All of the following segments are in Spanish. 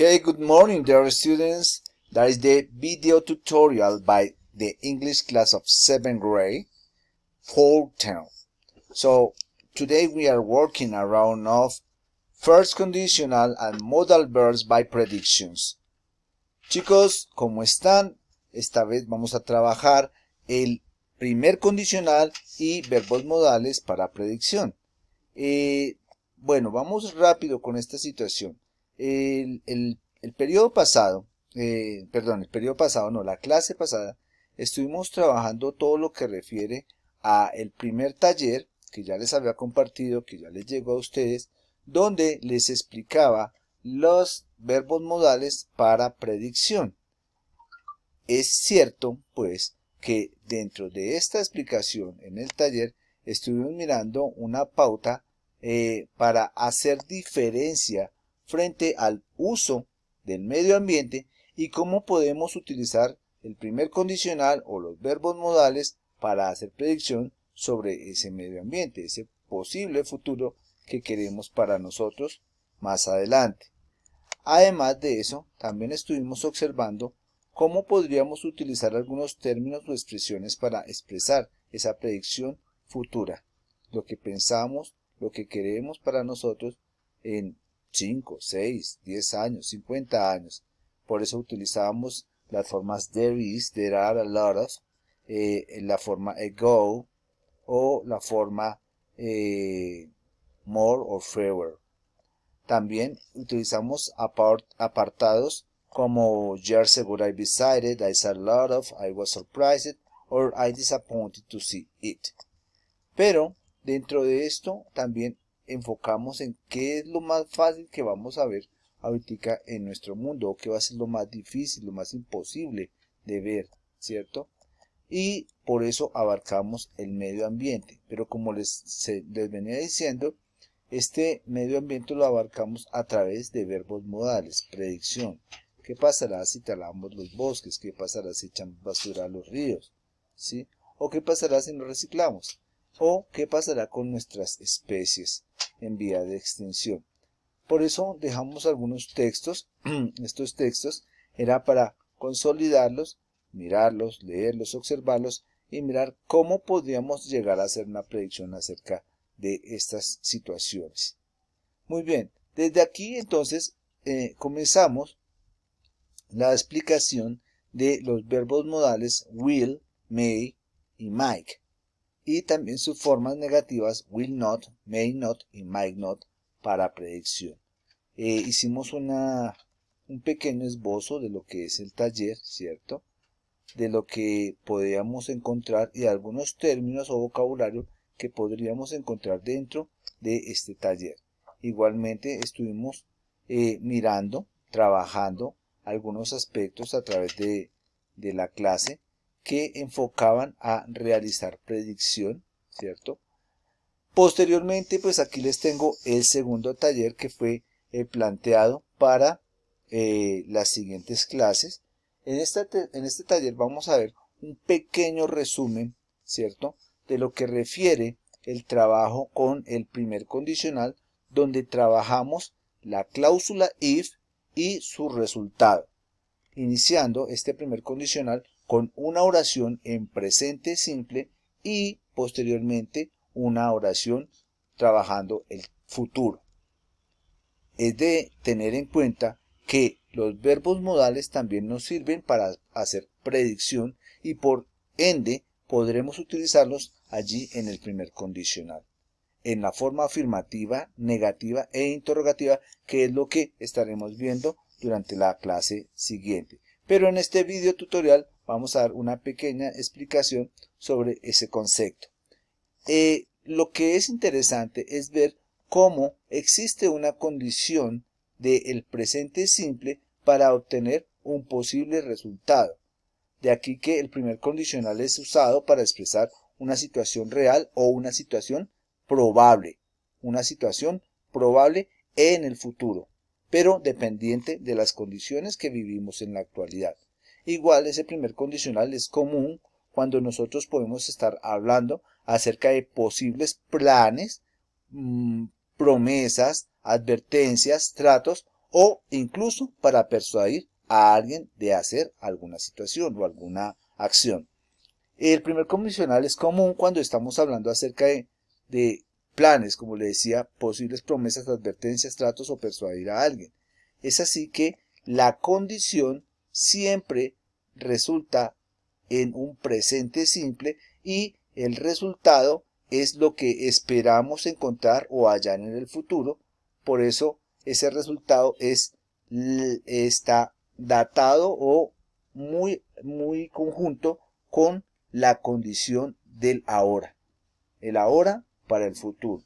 Okay, good morning dear students. That is the video tutorial by the English class of 7th grade, fall term. So today we are working around of first conditional and modal verbs by predictions. Chicos, ¿cómo están? Esta vez vamos a trabajar el primer condicional y verbos modales para predicción. Eh, bueno, vamos rápido con esta situación. El, periodo pasado, eh, perdón, el periodo pasado, no, la clase pasada, estuvimos trabajando todo lo que refiere a el primer taller que ya les había compartido, que ya les llegó a ustedes, donde les explicaba los verbos modales para predicción. Es cierto, pues, que dentro de esta explicación en el taller estuvimos mirando una pauta eh, para hacer diferencia frente al uso del medio ambiente y cómo podemos utilizar el primer condicional o los verbos modales para hacer predicción sobre ese medio ambiente, ese posible futuro que queremos para nosotros más adelante. Además de eso, también estuvimos observando cómo podríamos utilizar algunos términos o expresiones para expresar esa predicción futura, lo que pensamos, lo que queremos para nosotros en 5, 6, 10 años, 50 años. Por eso utilizamos las formas there is, there are a lot of, eh, la forma ago o la forma eh, more or fewer. También utilizamos apartados como years ago I decided, I saw a lot of, I was surprised, or I disappointed to see it. Pero dentro de esto también enfocamos en qué es lo más fácil que vamos a ver ahorita en nuestro mundo, o qué va a ser lo más difícil, lo más imposible de ver, ¿cierto? Y por eso abarcamos el medio ambiente, pero como les, les venía diciendo, este medio ambiente lo abarcamos a través de verbos modales, predicción. ¿Qué pasará si talamos los bosques? ¿Qué pasará si echamos basura a los ríos? ¿Sí? ¿O qué pasará si no reciclamos? o qué pasará con nuestras especies en vía de extinción. Por eso dejamos algunos textos, estos textos era para consolidarlos, mirarlos, leerlos, observarlos y mirar cómo podríamos llegar a hacer una predicción acerca de estas situaciones. Muy bien, desde aquí entonces eh, comenzamos la explicación de los verbos modales will, may y might y también sus formas negativas will not, may not y might not para predicción. Eh, hicimos una, un pequeño esbozo de lo que es el taller, ¿cierto? De lo que podríamos encontrar y algunos términos o vocabulario que podríamos encontrar dentro de este taller. Igualmente estuvimos eh, mirando, trabajando algunos aspectos a través de, de la clase que enfocaban a realizar predicción, ¿cierto? Posteriormente, pues aquí les tengo el segundo taller que fue eh, planteado para eh, las siguientes clases. En, este en este taller vamos a ver un pequeño resumen, ¿cierto? De lo que refiere el trabajo con el primer condicional, donde trabajamos la cláusula if y su resultado. Iniciando este primer condicional con una oración en presente simple y posteriormente una oración trabajando el futuro. Es de tener en cuenta que los verbos modales también nos sirven para hacer predicción y por ende podremos utilizarlos allí en el primer condicional, en la forma afirmativa, negativa e interrogativa, que es lo que estaremos viendo durante la clase siguiente. Pero en este video tutorial vamos a dar una pequeña explicación sobre ese concepto. Eh, lo que es interesante es ver cómo existe una condición del el presente simple para obtener un posible resultado. De aquí que el primer condicional es usado para expresar una situación real o una situación probable, una situación probable en el futuro, pero dependiente de las condiciones que vivimos en la actualidad. Igual ese primer condicional es común cuando nosotros podemos estar hablando acerca de posibles planes, mm, promesas, advertencias, tratos o incluso para persuadir a alguien de hacer alguna situación o alguna acción. El primer condicional es común cuando estamos hablando acerca de, de planes, como le decía, posibles promesas, advertencias, tratos o persuadir a alguien. Es así que la condición siempre resulta en un presente simple y el resultado es lo que esperamos encontrar o hallar en el futuro. Por eso ese resultado es, está datado o muy, muy conjunto con la condición del ahora. El ahora para el futuro.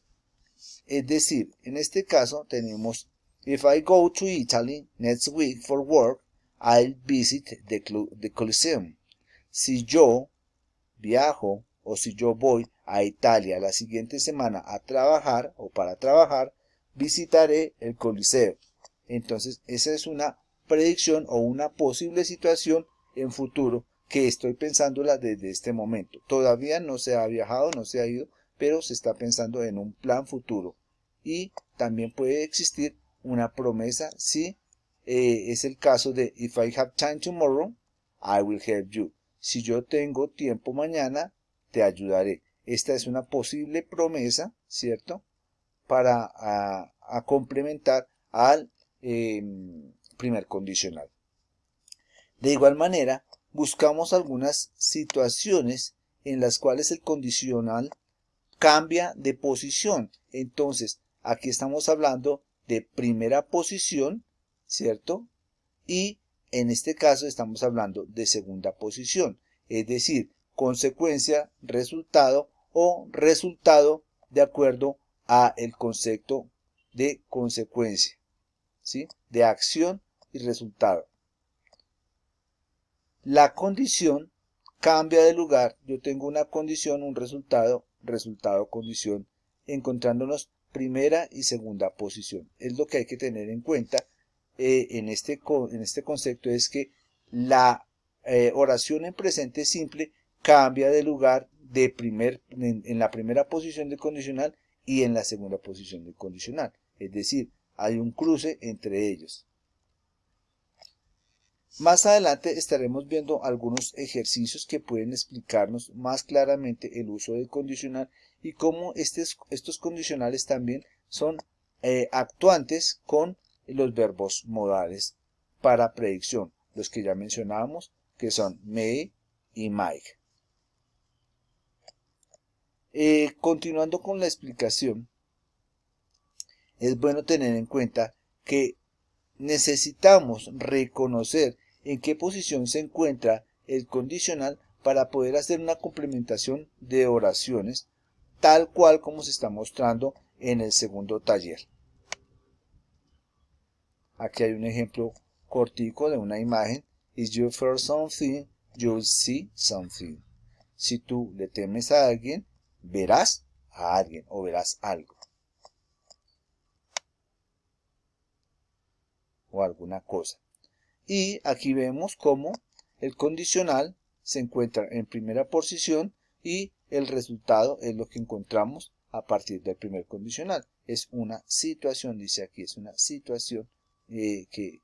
Es decir, en este caso tenemos If I go to Italy next week for work, I'll visit the, Coliseum. Si yo viajo o si yo voy a Italia la siguiente semana a trabajar o para trabajar, visitaré el Coliseo. Entonces, esa es una predicción o una posible situación en futuro que estoy pensándola desde este momento. Todavía no se ha viajado, no se ha ido, pero se está pensando en un plan futuro. Y también puede existir una promesa si eh, es el caso de If I have time tomorrow, I will help you. Si yo tengo tiempo mañana, te ayudaré. Esta es una posible promesa, ¿cierto? Para a, complementar al em, primer condicional. De igual manera, buscamos algunas situaciones en las cuales el condicional cambia de posición. Entonces, aquí estamos hablando de primera posición, ¿cierto? Y en este caso estamos hablando de segunda posición, es decir, consecuencia, resultado o resultado de acuerdo a el concepto de consecuencia, ¿sí? de acción y resultado. La condición cambia de lugar, yo tengo una condición, un resultado, resultado, condición, encontrándonos primera y segunda posición. Es lo que hay que tener en cuenta eh, en, este, en este concepto es que la eh, oración en presente simple cambia de lugar de primer, en, la primera posición del condicional y en la segunda posición del condicional. Es decir, hay un cruce entre ellos. Más adelante estaremos viendo algunos ejercicios que pueden explicarnos más claramente el uso del condicional y cómo estos condicionales también son eh, actuantes con los verbos modales para predicción, los que ya mencionábamos, que son me y Mike. Eh, continuando con la explicación, es bueno tener en cuenta que necesitamos reconocer en qué posición se encuentra el condicional para poder hacer una complementación de oraciones tal cual como se está mostrando en el segundo taller. Aquí hay un ejemplo cortico de una imagen. If you fear something, you'll see something. Si tú le temes a alguien, verás a alguien o verás algo. O alguna cosa. Y aquí vemos cómo el condicional se encuentra en primera posición y el resultado es lo que encontramos a partir del primer condicional. Es una situación, dice aquí, es una situación eh, que,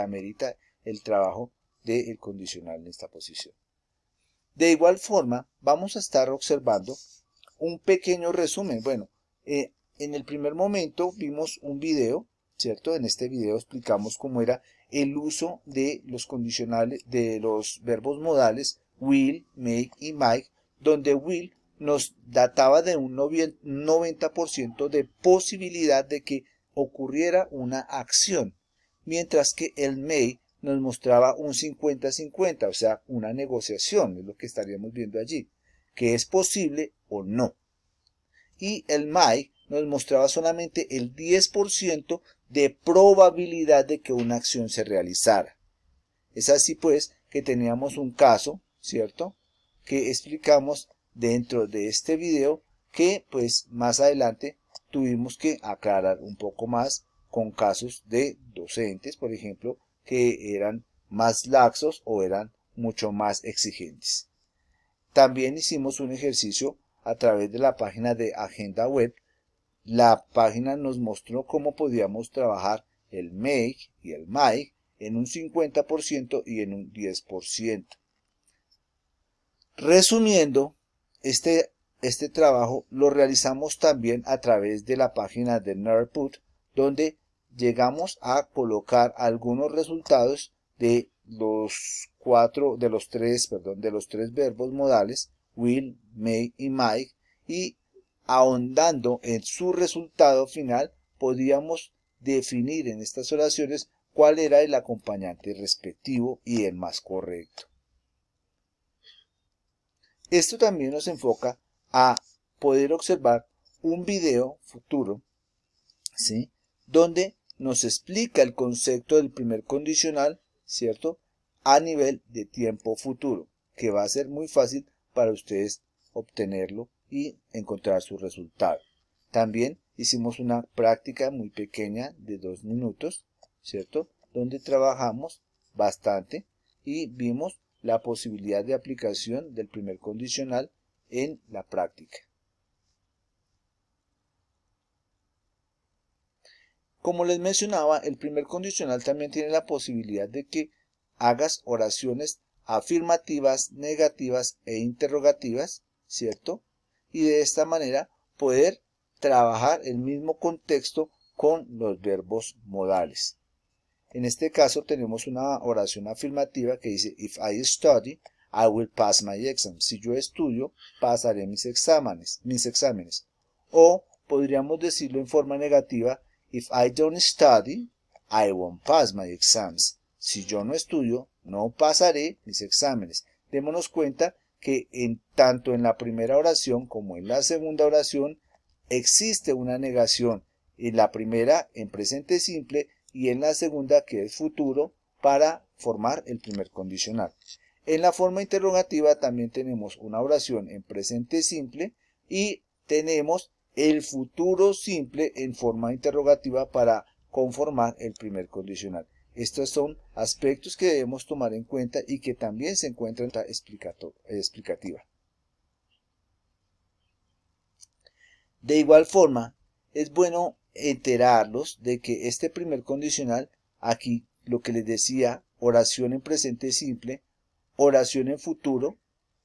amerita el trabajo del condicional en esta posición. De igual forma, vamos a estar observando un pequeño resumen. Bueno, eh, en el primer momento vimos un video, ¿cierto? En este video explicamos cómo era el uso de los condicionales, de los verbos modales will, make y make donde will nos databa de un 90% de posibilidad de que ocurriera una acción mientras que el May nos mostraba un 50-50, o sea, una negociación, es lo que estaríamos viendo allí, que es posible o no. Y el MAI nos mostraba solamente el 10% de probabilidad de que una acción se realizara. Es así pues que teníamos un caso, ¿cierto? Que explicamos dentro de este video que pues más adelante tuvimos que aclarar un poco más con casos de docentes, por ejemplo, que eran más laxos o eran mucho más exigentes. También hicimos un ejercicio a través de la página de Agenda Web. La página nos mostró cómo podíamos trabajar el make y el mic en un 50% y en un 10%. Resumiendo, este, este trabajo lo realizamos también a través de la página de Nerdput, donde llegamos a colocar algunos resultados de los cuatro, de los tres, perdón, de los tres verbos modales, will, may y might, y ahondando en su resultado final, podíamos definir en estas oraciones cuál era el acompañante respectivo y el más correcto. Esto también nos enfoca a poder observar un video futuro, ¿sí? Donde nos explica el concepto del primer condicional, ¿cierto? A nivel de tiempo futuro, que va a ser muy fácil para ustedes obtenerlo y encontrar su resultado. También hicimos una práctica muy pequeña de dos minutos, ¿cierto? Donde trabajamos bastante y vimos la posibilidad de aplicación del primer condicional en la práctica. Como les mencionaba, el primer condicional también tiene la posibilidad de que hagas oraciones afirmativas, negativas e interrogativas, ¿cierto? Y de esta manera poder trabajar el mismo contexto con los verbos modales. En este caso tenemos una oración afirmativa que dice, if I study, I will pass my exam. Si yo estudio, pasaré mis exámenes, mis exámenes. O podríamos decirlo en forma negativa, If I don't study, I won't pass my exams. Si yo no estudio, no pasaré mis exámenes. Démonos cuenta que en, tanto en la primera oración como en la segunda oración existe una negación. En la primera, en presente simple, y en la segunda, que es futuro, para formar el primer condicional. En la forma interrogativa también tenemos una oración en presente simple y tenemos el futuro simple en forma interrogativa para conformar el primer condicional. Estos son aspectos que debemos tomar en cuenta y que también se encuentran en la explicativa. De igual forma, es bueno enterarlos de que este primer condicional, aquí lo que les decía, oración en presente simple, oración en futuro,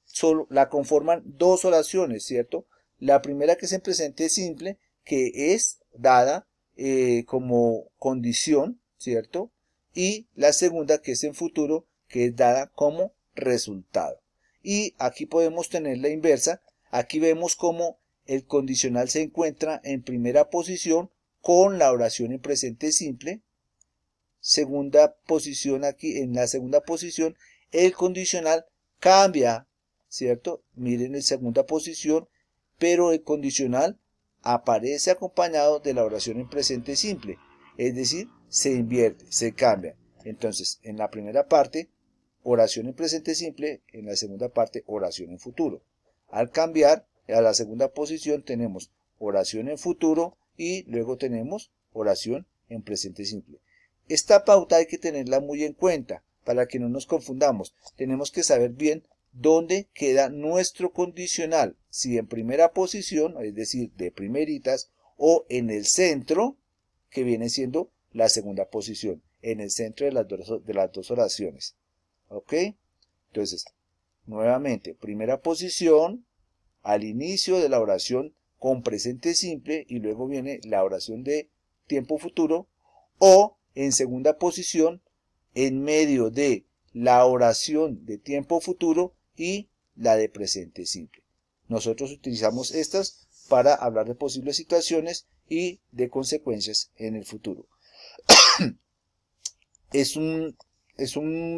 solo la conforman dos oraciones, ¿cierto? La primera que es en presente simple, que es dada eh, como condición, ¿cierto? Y la segunda, que es en futuro, que es dada como resultado. Y aquí podemos tener la inversa. Aquí vemos cómo el condicional se encuentra en primera posición con la oración en presente simple. Segunda posición aquí, en la segunda posición, el condicional cambia, ¿cierto? Miren en segunda posición pero el condicional aparece acompañado de la oración en presente simple, es decir, se invierte, se cambia. Entonces, en la primera parte, oración en presente simple, en la segunda parte, oración en futuro. Al cambiar a la segunda posición tenemos oración en futuro y luego tenemos oración en presente simple. Esta pauta hay que tenerla muy en cuenta para que no nos confundamos. Tenemos que saber bien donde queda nuestro condicional, si en primera posición, es decir, de primeritas, o en el centro, que viene siendo la segunda posición, en el centro de las de las dos oraciones. ¿Ok? Entonces, nuevamente, primera posición, al inicio de la oración con presente simple y luego viene la oración de tiempo futuro, o en segunda posición, en medio de la oración de tiempo futuro y la de presente simple. Nosotros utilizamos estas para hablar de posibles situaciones y de consecuencias en el futuro. es, un,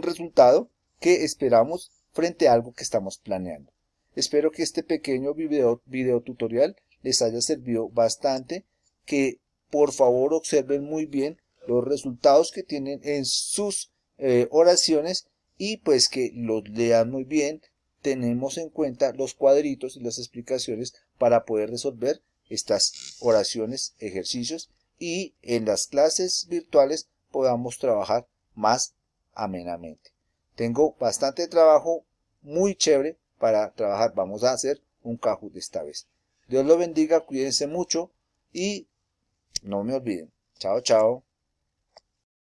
resultado que esperamos frente a algo que estamos planeando. Espero que este pequeño video, tutorial les haya servido bastante, que por favor observen muy bien los resultados que tienen en sus eh, oraciones y pues que los lean muy bien, tenemos en cuenta los cuadritos y las explicaciones para poder resolver estas oraciones, ejercicios y en las clases virtuales podamos trabajar más amenamente. Tengo bastante trabajo muy chévere para trabajar. Vamos a hacer un de esta vez. Dios lo bendiga, cuídense mucho y no me olviden. Chao, chao.